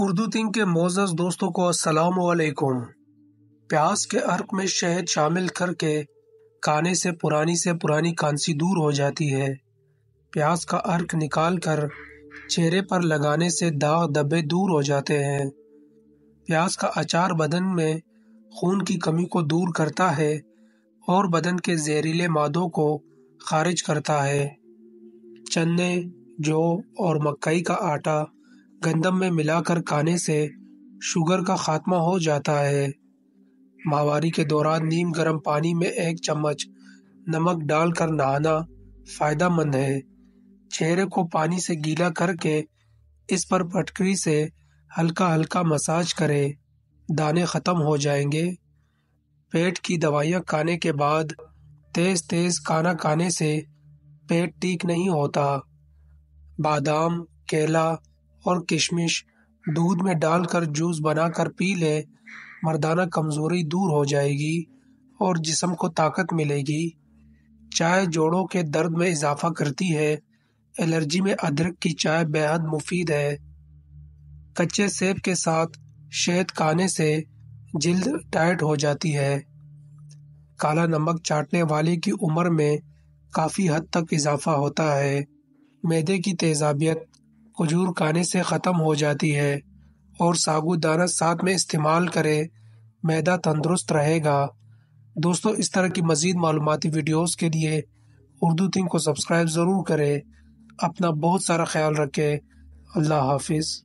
Urdu thing के Moses दोस्तों को असलम प्यास के अर्क में शहद शामिल करके खाने से पुरानी से पुरानी खांसी दूर हो जाती है प्यास का अर्क निकाल कर चेहरे पर लगाने से दाग दबे दूर हो जाते हैं प्यास का अचार बदन में खून की कमी को दूर करता है और बदन के जहरीले मादों को खारिज करता है चने जौ और मकई का आटा गंदम में मिलाकर खाने से शुगर का खात्मा हो जाता है माहवारी के दौरान नीम गर्म पानी में एक चम्मच नमक डालकर नहाना फ़ायदा मंद है चेहरे को पानी से गीला करके इस पर पटकरी से हल्का हल्का मसाज करें दाने ख़त्म हो जाएंगे पेट की दवाइयां खाने के बाद तेज़ तेज़ खाना खाने से पेट ठीक नहीं होता बादाम केला और किशमिश दूध में डालकर जूस बनाकर पी लें मर्दाना कमज़ोरी दूर हो जाएगी और जिसम को ताकत मिलेगी चाय जोड़ों के दर्द में इजाफा करती है एलर्जी में अदरक की चाय बेहद मुफीद है कच्चे सेब के साथ शहद खाने से जल्द टाइट हो जाती है काला नमक चाटने वाले की उम्र में काफ़ी हद तक इजाफा होता है मैदे की तेजाबियत खजूर खाने से ख़त्म हो जाती है और साबुदाना साथ में इस्तेमाल करें मैदा तंदुरुस्त रहेगा दोस्तों इस तरह की मज़ीद मालूमती वीडियोस के लिए उर्दू टीम को सब्सक्राइब ज़रूर करें अपना बहुत सारा ख्याल रखें अल्लाह हाफिज़